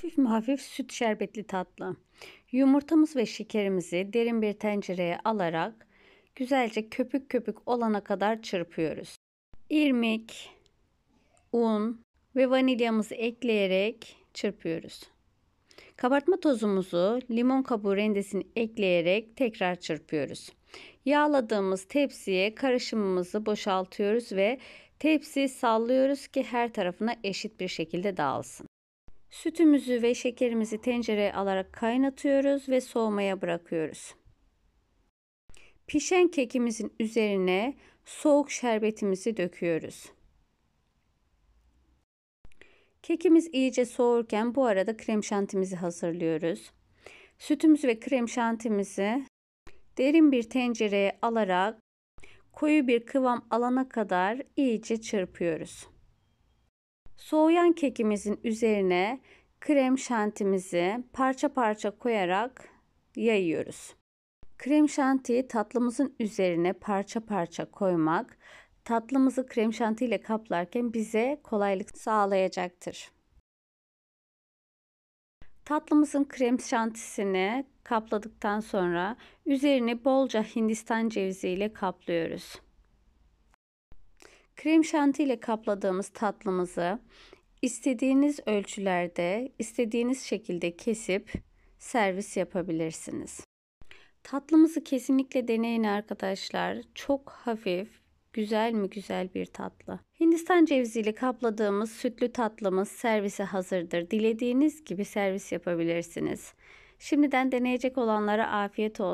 Hafif hafif süt şerbetli tatlı. Yumurtamız ve şekerimizi derin bir tencereye alarak güzelce köpük köpük olana kadar çırpıyoruz. İrmik, un ve vanilyamızı ekleyerek çırpıyoruz. Kabartma tozumuzu limon kabuğu rendesini ekleyerek tekrar çırpıyoruz. Yağladığımız tepsiye karışımımızı boşaltıyoruz ve tepsiyi sallıyoruz ki her tarafına eşit bir şekilde dağılsın. Sütümüzü ve şekerimizi tencereye alarak kaynatıyoruz ve soğumaya bırakıyoruz. Pişen kekimizin üzerine soğuk şerbetimizi döküyoruz. Kekimiz iyice soğurken bu arada krem şantimizi hazırlıyoruz. Sütümüzü ve krem şantimizi derin bir tencereye alarak koyu bir kıvam alana kadar iyice çırpıyoruz. Soğuyan kekimizin üzerine krem şantimizi parça parça koyarak yayıyoruz. Krem şantiyi tatlımızın üzerine parça parça koymak tatlımızı krem şanti ile kaplarken bize kolaylık sağlayacaktır. Tatlımızın krem şantisini kapladıktan sonra üzerine bolca hindistan cevizi ile kaplıyoruz. Krem şanti ile kapladığımız tatlımızı istediğiniz ölçülerde, istediğiniz şekilde kesip servis yapabilirsiniz. Tatlımızı kesinlikle deneyin arkadaşlar. Çok hafif, güzel mi güzel bir tatlı. Hindistan ceviziyle kapladığımız sütlü tatlımız servise hazırdır. Dilediğiniz gibi servis yapabilirsiniz. Şimdiden deneyecek olanlara afiyet olsun.